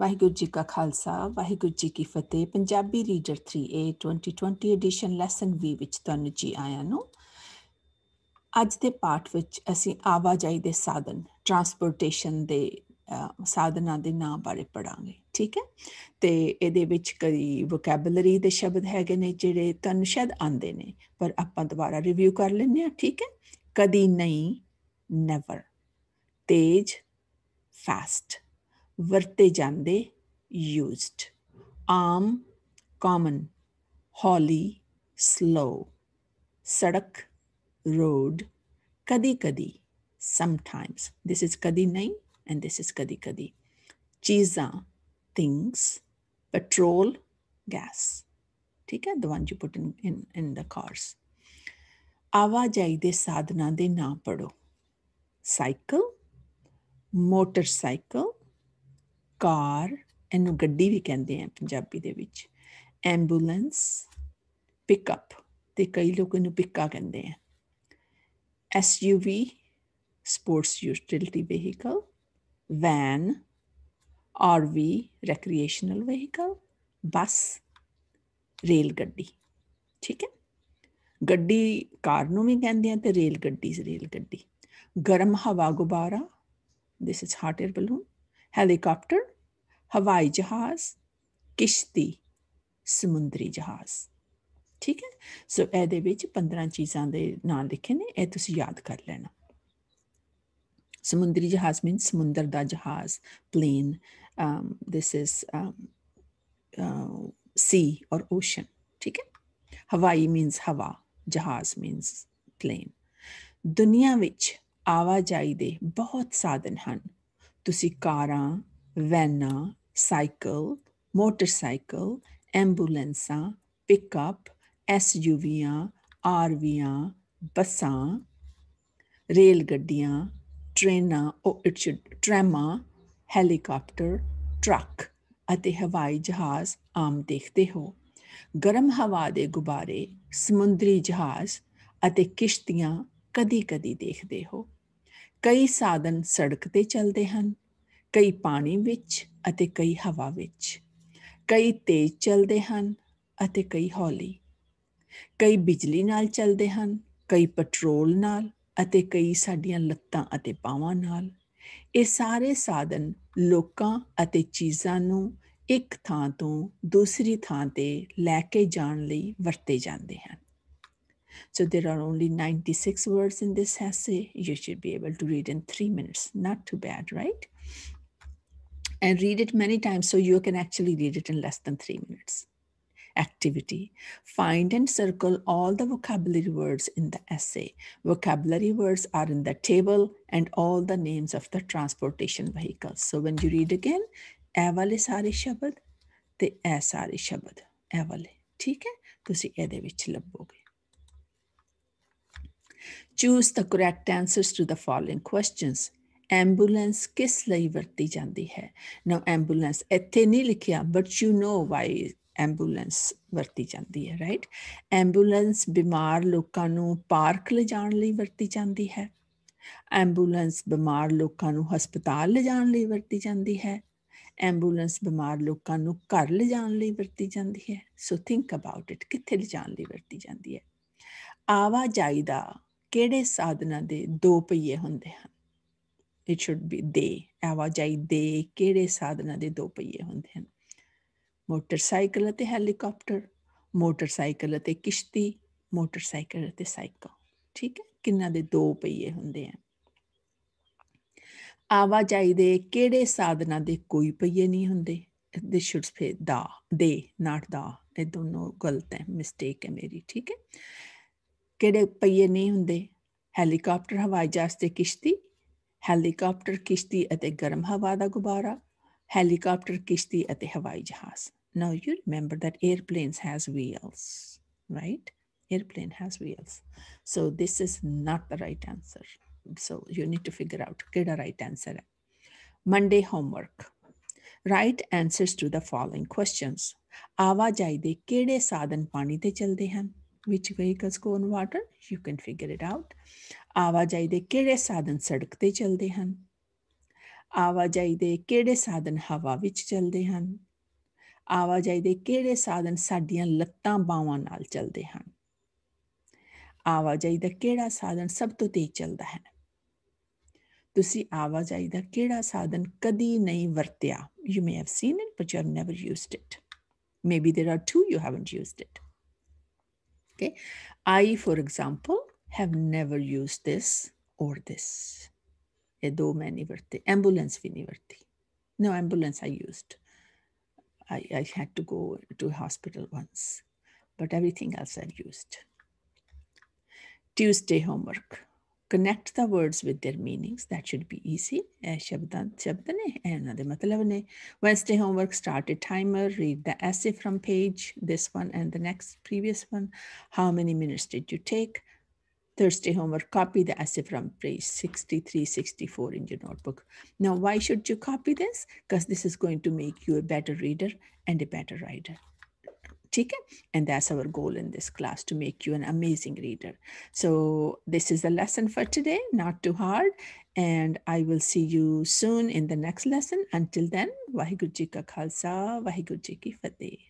ਵਾਹਿਗੁਰੂ ਜੀ ਕਾ ਖਾਲਸਾ ਵਾਹਿਗੁਰੂ ਜੀ ਕੀ ਫਤਿਹ Punjabi reader 3A 2020 edition lesson ਵੀ ਵਿੱਚ ਤੁਹਾਨੂੰ ਜੀ ਆਇਆਂ ਨੂੰ ਅੱਜ ਦੇ ਪਾਠ ਵਿੱਚ ਅਸੀਂ ਆਵਾਜਾਈ ਦੇ ਸਾਧਨ ਟਰਾਂਸਪੋਰਟੇਸ਼ਨ ਦੇ ਸਾਧਨਾਂ ਦੇ ਨਾਂ ਬਾਰੇ ਪੜਾਂਗੇ ਠੀਕ ਹੈ ਤੇ ਇਹਦੇ ਵਿੱਚ ਕਈ ਵੋਕੈਬਲਰੀ ਦੇ ਸ਼ਬਦ ਹੈਗੇ ਨੇ ਜਿਹੜੇ ਤੁਹਾਨੂੰ ਸ਼ਾਇਦ ਆਂਦੇ ਨੇ ਪਰ ਆਪਾਂ ਦੁਬਾਰਾ ਰਿਵਿਊ ਕਰ ਲੈਂਦੇ ਆ ਠੀਕ ਹੈ ਕਦੀ ਨਹੀਂ ਨੈਵਰ ਤੇਜ ਫਾਸਟ ਵਰਤੇ ਜਾਂਦੇ ਯੂਜ਼ਡ ਆਮ ਕਾਮਨ ਹੌਲੀ ਸਲੋ ਸੜਕ ਰੋਡ ਕਦੀ ਕਦੀ ਸਮਟਾਈਮਸ ਥਿਸ ਇਜ਼ ਕਦੀ ਨਹੀਂ ਐਂਡ ਥਿਸ ਇਜ਼ ਕਦੀ ਕਦੀ ਚੀਜ਼ਾਂ ਥਿੰਗਸ ਪੈਟਰੋਲ ਗੈਸ ਠੀਕ ਹੈ ਦਵਾਂ ਜੀ ਪੁੱਟ ਇਨ ਇਨ ਦਾ ਕਾਰਸ ਆਵਾਜਾਈ ਦੇ ਸਾਧਨਾਂ ਦੇ ਨਾਂ ਪੜੋ ਸਾਈਕਲ ਮੋਟਰਸਾਈਕਲ ਕਾਰ ਇਹਨੂੰ ਗੱਡੀ ਵੀ ਕਹਿੰਦੇ ਆ ਪੰਜਾਬੀ ਦੇ ਵਿੱਚ ਐਂਬੂਲੈਂਸ ਪਿਕਅਪ ਤੇ ਕਈ ਲੋਕ ਇਹਨੂੰ ਪਿੱਕਾ ਕਹਿੰਦੇ ਆ SUV sports utility vehicle van RV recreational vehicle bus rail ਗੱਡੀ ਠੀਕ ਹੈ ਗੱਡੀ ਕਾਰ ਨੂੰ ਵੀ ਕਹਿੰਦੇ ਆ ਤੇ ਰੇਲ ਗੱਡੀ ਰੇਲ ਗੱਡੀ ਗਰਮ ਹਵਾ ਗੁਬਾਰਾ this is hot air balloon helicopter ਹਵਾਈ ਜਹਾਜ਼ ਕਿਸ਼ਤੀ ਸਮੁੰਦਰੀ ਜਹਾਜ਼ ਠੀਕ ਹੈ ਸੋ ਇਹਦੇ ਵਿੱਚ 15 ਚੀਜ਼ਾਂ ਦੇ ਨਾਮ ਲਿਖੇ ਨੇ ਇਹ ਤੁਸੀਂ ਯਾਦ ਕਰ ਲੈਣਾ ਸਮੁੰਦਰੀ ਜਹਾਜ਼ ਮੀਨ ਸਮੁੰਦਰ ਦਾ ਜਹਾਜ਼ plane um this is um sea or ocean ਠੀਕ ਹੈ ਹਵਾਈ ਮੀਨਸ ਹਵਾ ਜਹਾਜ਼ ਮੀਨਸ ਪਲੇਨ ਦੁਨੀਆ ਵਿੱਚ ਆਵਾਜਾਈ ਦੇ ਬਹੁਤ ਸਾਧਨ ਹਨ ਤੁਸੀਂ ਕਾਰਾਂ ਵੈਨਾਂ ਸਾਈਕਲ ਮੋਟਰਸਾਈਕਲ ਐਂਬੂਲੈਂਸਾਂ ਪਿਕਅਪ ਐਸਯੂਵੀਆਂ ਆਰਵੀਆਂ ਬੱਸਾਂ ਰੇਲ ਗੱਡੀਆਂ ਟ੍ਰੇਨਾਂ ਉਹ ਟ੍ਰੈਮਾ ਹੈਲੀਕਾਪਟਰ ਟਰੱਕ ਅਤੇ ਹਵਾਈ ਜਹਾਜ਼ ਆਮ ਦੇਖਦੇ ਹੋ ਗਰਮ ਹਵਾ ਦੇ ਗੁਬਾਰੇ ਸਮੁੰਦਰੀ ਜਹਾਜ਼ ਅਤੇ ਕਿਸ਼ਤੀਆਂ ਕਦੀ-ਕਦੀ ਦੇਖਦੇ ਹੋ ਕਈ ਸਾਧਨ ਸੜਕ ਤੇ ਚੱਲਦੇ ਹਨ ਕਈ ਪਾਣੀ ਵਿੱਚ ਅਤੇ ਕਈ ਹਵਾ ਵਿੱਚ ਕਈ ਤੇਜ਼ ਚੱਲਦੇ ਹਨ ਅਤੇ ਕਈ ਹੌਲੀ ਕਈ ਬਿਜਲੀ ਨਾਲ ਚੱਲਦੇ ਹਨ ਕਈ ਪੈਟਰੋਲ ਨਾਲ ਅਤੇ ਕਈ ਸਾਡੀਆਂ ਲੱਤਾਂ ਅਤੇ ਪਾਵਾਂ ਨਾਲ ਇਹ ਸਾਰੇ ਸਾਧਨ ਲੋਕਾਂ ਅਤੇ ਚੀਜ਼ਾਂ ਨੂੰ ਇੱਕ ਥਾਂ ਤੋਂ ਦੂਸਰੀ ਥਾਂ ਤੇ ਲੈ ਕੇ ਜਾਣ ਲਈ ਵਰਤੇ ਜਾਂਦੇ ਹਨ So there are only 96 words in this essay. You should be able to read in three minutes. Not too bad, right? And read it many times so you can actually read it in less than three minutes. Activity Find and circle all the vocabulary words in the essay. Vocabulary words are in the table and all the names of the transportation vehicles. So when you read again, ਐਵਲੇ ਸਾਰੇ ਸ਼ਬਦ ਤੇ ਐ ਸਾਰੇ ਸ਼ਬਦ ਐਵਲੇ ਠੀਕ ਹੈ ਤੁਸੀਂ ਇਹਦੇ choose the correct answers to the following questions ambulance ਕਿਸ ਲਈ ਵਰਤੀ ਜਾਂਦੀ ਹੈ ਨਾ ਐਂਬੂਲੈਂਸ ਇੱਥੇ ਨਹੀਂ ਲਿਖਿਆ but you know why ambulance ਵਰਤੀ ਜਾਂਦੀ ਹੈ ਰਾਈਟ ਐਂਬੂਲੈਂਸ ਬਿਮਾਰ ਲੋਕਾਂ ਨੂੰ ਪਾਰਕ ਲਿਜਾਣ ਲਈ ਵਰਤੀ ਜਾਂਦੀ ਹੈ ਐਂਬੂਲੈਂਸ ਬਿਮਾਰ ਲੋਕਾਂ ਨੂੰ ਹਸਪਤਾਲ ਲਿਜਾਣ ਲਈ ਵਰਤੀ ਜਾਂਦੀ ਹੈ ਐਂਬੂਲੈਂਸ ਬਿਮਾਰ ਲੋਕਾਂ ਨੂੰ ਘਰ ਲਿਜਾਣ ਲਈ ਵਰਤੀ ਜਾਂਦੀ ਹੈ ਸੋ ਥਿੰਕ ਅਬਾਊਟ ਇਟ ਕਿੱਥੇ ਲਿਜਾਣ ਲਈ ਵਰਤੀ ਜਾਂਦੀ ਹੈ ਆਵਾਜਾਈ ਦਾ ਕਿਹੜੇ ਸਾਧਨਾ ਦੇ ਦੋ ਪਹੀਏ ਹੁੰਦੇ ਹਨ ਇਟ ਸ਼ੁੱਡ ਬੀ ਦੇ ਆਵਾਜਾਈ ਦੇ ਕਿਹੜੇ ਸਾਧਨਾ ਦੇ ਦੋ ਪਹੀਏ ਹੁੰਦੇ ਹਨ ਮੋਟਰਸਾਈਕਲ ਅਤੇ ਹੈਲੀਕਾਪਟਰ ਮੋਟਰਸਾਈਕਲ ਅਤੇ ਕਿਸ਼ਤੀ ਮੋਟਰਸਾਈਕਲ ਅਤੇ ਸਾਈਕਲ ਠੀਕ ਹੈ ਕਿੰਨਾ ਦੇ ਦੋ ਪਹੀਏ ਹੁੰਦੇ ਆ ਆਵਾਜਾਈ ਦੇ ਕਿਹੜੇ ਸਾਧਨਾ ਦੇ ਕੋਈ ਪਹੀਏ ਨਹੀਂ ਹੁੰਦੇ ਦੇ ਸ਼ੁੱਡ ਫੇ ਦਾ ਦੇ ਨਾਟ ਦਾ ਇਹ ਦੋਨੋਂ ਗਲਤ ਹੈ ਮਿਸਟੇਕ ਹੈ ਮੇਰੀ ਠੀਕ ਹੈ ਕਿਹੜੇ ਪਈਏ ਨਹੀਂ ਹੁੰਦੇ ਹੈਲੀਕਾਪਟਰ ਹਵਾਈ ਜਹਾਜ਼ ਤੇ ਕਿਸ਼ਤੀ ਹੈਲੀਕਾਪਟਰ ਕਿਸ਼ਤੀ ਅਤੇ ਗਰਮ ਹਵਾ ਦਾ ਗੁਬਾਰਾ ਹੈਲੀਕਾਪਟਰ ਕਿਸ਼ਤੀ ਅਤੇ ਹਵਾਈ ਜਹਾਜ਼ now you remember that airplanes has wheels right airplane has wheels so this is not the right answer so you need to figure out ਕਿਹੜਾ ਰਾਈਟ ਆਨਸਰ ਹੈ Monday homework right answers to the following questions ਆਵਾਜਾਈ ਦੇ ਕਿਹੜੇ ਸਾਧਨ ਪਾਣੀ ਤੇ ਚੱਲਦੇ ਹਨ which vehicles go on water you can figure it out ਆਵਾਜਾਈ ਦੇ ਕਿਹੜੇ ਸਾਧਨ ਸੜਕ ਤੇ ਚੱਲਦੇ ਹਨ ਆਵਾਜਾਈ ਦੇ ਕਿਹੜੇ ਸਾਧਨ ਹਵਾ ਵਿੱਚ ਚੱਲਦੇ ਹਨ ਆਵਾਜਾਈ ਦੇ ਕਿਹੜੇ ਸਾਧਨ ਸਾਡੀਆਂ ਲੱਤਾਂ ਬਾਹਾਂ ਨਾਲ ਚੱਲਦੇ ਹਨ ਆਵਾਜਾਈ ਦਾ ਕਿਹੜਾ ਸਾਧਨ ਸਭ ਤੋਂ ਤੇਜ਼ ਚੱਲਦਾ ਹੈ ਤੁਸੀਂ ਆਵਾਜਾਈ ਦਾ ਕਿਹੜਾ ਸਾਧਨ ਕਦੀ ਨਹੀਂ ਵਰਤਿਆ you may have seen it but you have never used it maybe there are two you haven't used it Okay. I, for example, have never used this or this. Edo many verti. Ambulance vini verti. No, ambulance I used. I, I had to go to hospital once, but everything else I've used. Tuesday homework connect the words with their meanings. That should be easy. Eh, shabdan, shabdane, eh, Wednesday homework, start a timer, read the essay from page, this one and the next previous one. How many minutes did you take? Thursday homework, copy the essay from page 63, 64 in your notebook. Now, why should you copy this? Because this is going to make you a better reader and a better writer. Okay, and that's our goal in this class to make you an amazing reader so this is the lesson for today not too hard and i will see you soon in the next lesson until then vaheguru ka khalsa ki fateh